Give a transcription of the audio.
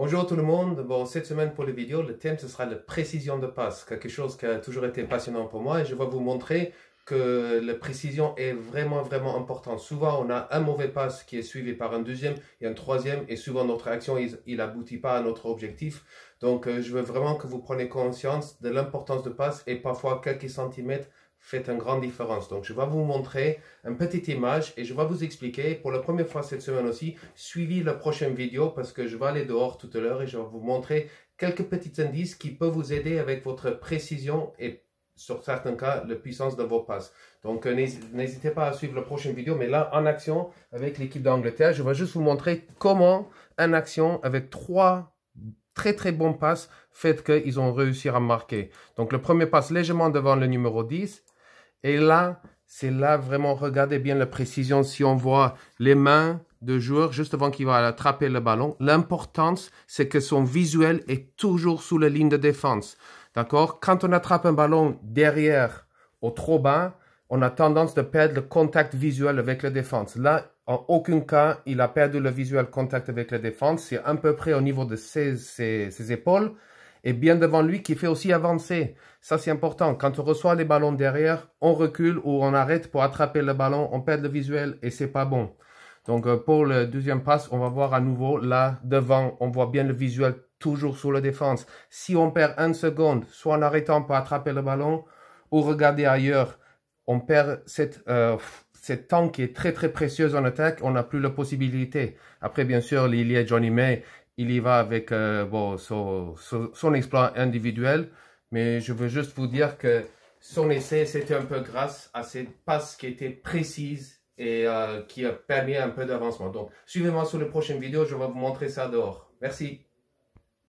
Bonjour tout le monde, bon cette semaine pour les vidéos, le thème ce sera la précision de passe, quelque chose qui a toujours été passionnant pour moi et je vais vous montrer que la précision est vraiment vraiment importante. Souvent on a un mauvais passe qui est suivi par un deuxième et un troisième et souvent notre action il, aboutit pas à notre objectif. Donc euh, je veux vraiment que vous preniez conscience de l'importance de passe et parfois quelques centimètres fait une grande différence. Donc, je vais vous montrer une petite image et je vais vous expliquer pour la première fois cette semaine aussi. Suivez la prochaine vidéo parce que je vais aller dehors tout à l'heure et je vais vous montrer quelques petits indices qui peuvent vous aider avec votre précision et sur certains cas, la puissance de vos passes. Donc, euh, n'hésitez pas à suivre la prochaine vidéo. Mais là, en action avec l'équipe d'Angleterre, je vais juste vous montrer comment en action avec trois très très bon passe fait qu'ils ont réussi à marquer. Donc le premier passe légèrement devant le numéro 10. Et là, c'est là vraiment, regardez bien la précision. Si on voit les mains de joueur juste avant qu'il va attraper le ballon, l'importance, c'est que son visuel est toujours sous la ligne de défense. D'accord Quand on attrape un ballon derrière au trop bas, on a tendance de perdre le contact visuel avec la défense. Là, en aucun cas, il a perdu le visuel contact avec la défense. C'est à peu près au niveau de ses, épaules et bien devant lui qui fait aussi avancer. Ça, c'est important. Quand on reçoit les ballons derrière, on recule ou on arrête pour attraper le ballon. On perd le visuel et c'est pas bon. Donc, euh, pour le deuxième passe, on va voir à nouveau là devant. On voit bien le visuel toujours sur la défense. Si on perd une seconde, soit en arrêtant pour attraper le ballon ou regarder ailleurs, on perd cette... Euh, cette temps qui est très très précieuse en attaque, on n'a plus la possibilité. Après, bien sûr, il y a Johnny May, il y va avec euh, bon, son, son, exploit individuel, mais je veux juste vous dire que son essai, c'était un peu grâce à cette passe qui était précise et euh, qui a permis un peu d'avancement. Donc, suivez-moi sur les prochaines vidéos, je vais vous montrer ça dehors. Merci.